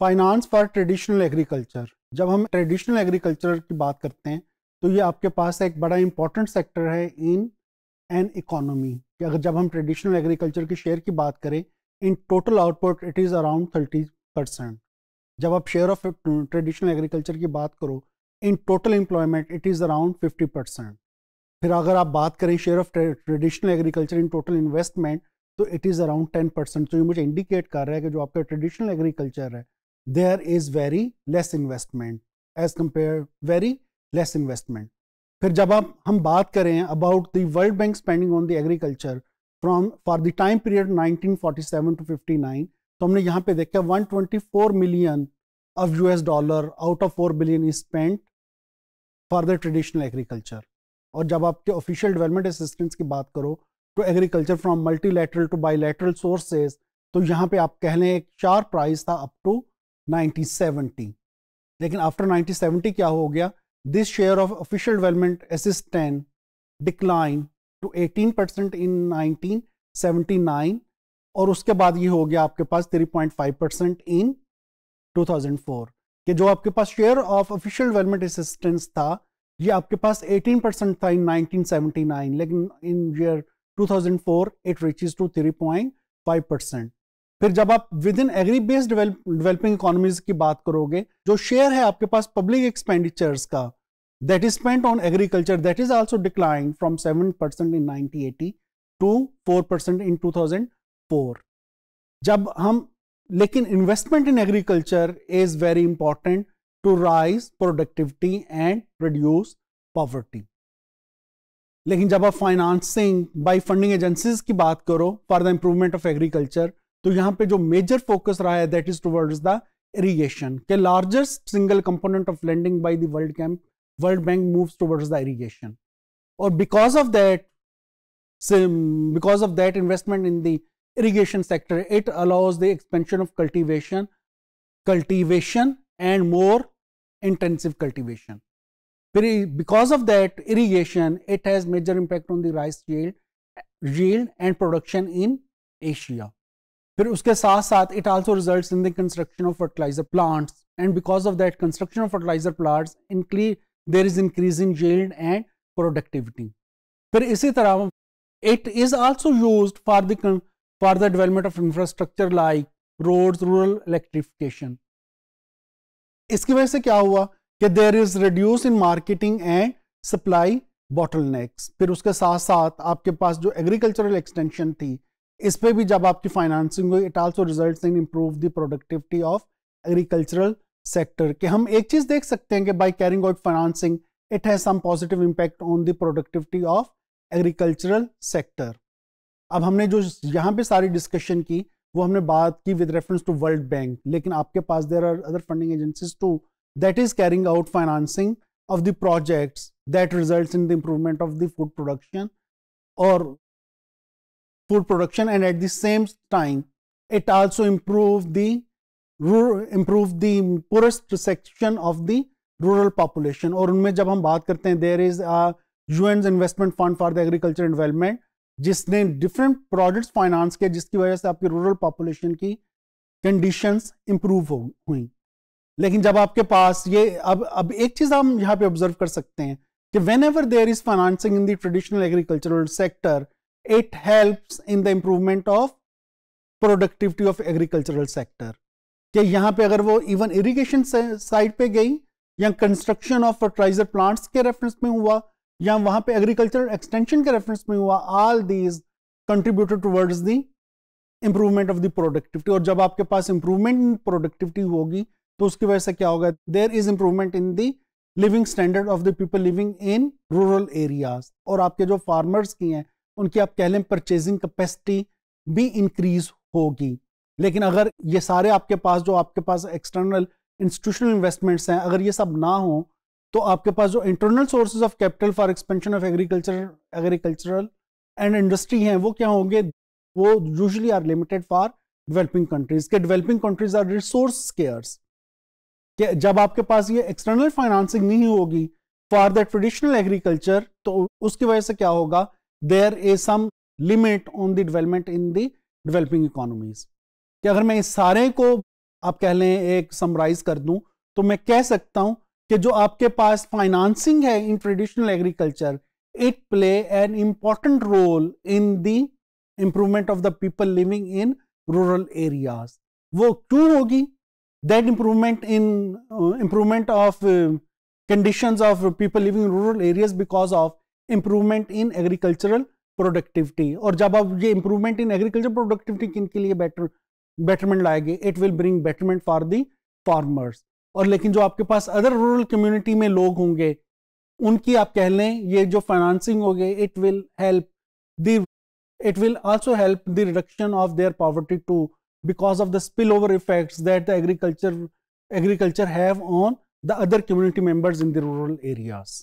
Finance for traditional agriculture जब हम traditional agriculture की बात करते हैं तो ये आपके पास एक बड़ा इंपॉर्टेंट सेक्टर है इन एन इकोनॉमी अगर जब हम ट्रेडिशनल एग्रीकल्चर के शेयर की बात करें in total output it is around thirty percent जब आप शेयर ऑफ ट्रेडिशनल एग्रीकल्चर की बात करो in total employment it is around fifty percent फिर अगर आप बात करें share of traditional agriculture in total investment तो it is around ten percent तो ये मुझे इंडिकेट कर रहा है कि जो आपका ट्रेडिशनल एग्रीकल्चर है there is very less investment as compared very less investment. फिर जब आप हम बात करें about the World Bank spending on the agriculture from for the time period 1947 to 59 तो हमने यहाँ पे देखा 124 million of US dollar out of 4 billion is spent for the traditional agriculture और जब आपके ऑफिशियल डेवलपमेंट असिस्टेंस की बात करो तो agriculture from multilateral to bilateral sources तो यहाँ पे आप कह लें एक चार प्राइस था अप टू 1970 लेकिन आफ्टर 1970 क्या हो गया this share of official development assistant decline to 18 percent in 1979 और उसके बाद ये हो गया आपके पास 3.5 परसेंट इन 2004 कि जो आपके पास share of official development assistance था ये आपके पास 18 परसेंट था इन 1979 लेकिन in year 2004 it reaches to 3.5 percent फिर जब आप within agri based developing economies की बात करोगे जो शेयर है आपके पास पब्लिक एक्सपेंडिचर्स का that is spent on agriculture that is also decline from seven percent in nineteen eighty to four percent in two thousand four जब हम लेकिन investment in agriculture is very important to raise productivity and reduce poverty लेकिन जब आप financing by funding agencies की बात करो for the improvement of agriculture So यहाँ पे जो मेजर फोकस रहा है that is towards the irrigation के largest single component of lending by the world camp World Bank because of that investment in the irrigation sector it allows the expansion of cultivation and more intensive cultivation because of that irrigation it has major impact on the rice yield and production in asia फिर उसके साथ साथ it also results in the construction of fertiliser plants and because of that construction of fertiliser plants इनक्री there is increase in yield and productivity फिर इसी तरह it is also used for the the development of infrastructure like road rural electrification इसकी वजह से क्या हुआ कि there is reduce in marketing and supply bottle फिर उसके साथ साथ आपके पास जो एग्रीकल्चरल एक्सटेंशन थी इस पर भी जब आपकी फाइनेंसिंग हुई it also result in improve the productivity of agricultural sector के हम एक चीज़ देख सकते हैं कि by carrying out financing it has some positive impact on the productivity of agricultural sector अब हमने जो यहाँ पे सारी डिस्कशन की वो हमने बात की with reference to World Bank लेकिन आपके पास there are other funding agencies too that is carrying out financing of the projects that result in the improvement of the food production और food production and at the same time it also improve the rural improve the poorest section of the rural population और उनमें जब हम बात करते हैं there is U N investment fund for the agriculture and development जिसने different products finance किए जिसकी वजह से आपकी रूरल पॉपुलेशन की कंडीशंस इंप्रूव हो हुई लेकिन जब आपके पास ये अब अब एक चीज़ हम यहाँ पे ऑब्जर्व कर सकते हैं कि whenever there is financing in the traditional agricultural sector it helps in the improvement of productivity of agricultural sector कि यहाँ पे अगर वो इवन इरिगेशन साइड पे गई या कंस्ट्रक्शन ऑफ फर्टिलाइजर प्लांट्स के रेफरेंस में हुआ या वहाँ पे एग्रीकल्चरल एक्सटेंशन के रेफरेंस में हुआ all these contributed towards the improvement of the productivity और जब आपके पास इंप्रूवमेंट इन प्रोडक्टिविटी होगी तो उसकी वजह से क्या होगा there is improvement in the living standard of the people living in rural areas और आपके जो फार्मर्स की हैं उनकी आप कह लें परचेजिंग कैपेसिटी भी इंक्रीज होगी लेकिन अगर ये सारे आपके पास जो आपके पास एक्सटर्नल इंस्टीट्यूशनल इन्वेस्टमेंट्स हैं अगर ये सब ना हो तो आपके पास जो internal sources of capital for expansion of agriculture agricultural and industry हैं वो क्या होंगे वो usually are limited for developing countries के developing countries are resource scarce के जब आपके पास ये एक्सटर्नल फाइनेंसिंग नहीं होगी फॉर द ट्रेडिशनल एग्रीकल्चर तो उसकी वजह से क्या होगा there is some limit on the development in the developing economies कि अगर मैं इस सारे को आप कह लें एक समराइज कर दूं तो मैं कह सकता हूं कि जो आपके पास फाइनेंसिंग है in traditional agriculture it play an important role in the improvement of the people living in rural areas वो क्यों होगी that improvement in improvement of conditions of people living rural areas because of improvement in agricultural productivity और जब आप ये improvement in agriculture productivity किन के लिए बेटर बेटरमेंट लाएंगे it will bring betterment for the farmers और लेकिन जो आपके पास अदर रूरल कम्युनिटी में लोग होंगे उनकी आप कह लें ये जो फाइनेंसिंग हो गए it will help it will also help the reduction of their poverty too because of the spill over effect that the agriculture agriculture have on the other community members in the rural areas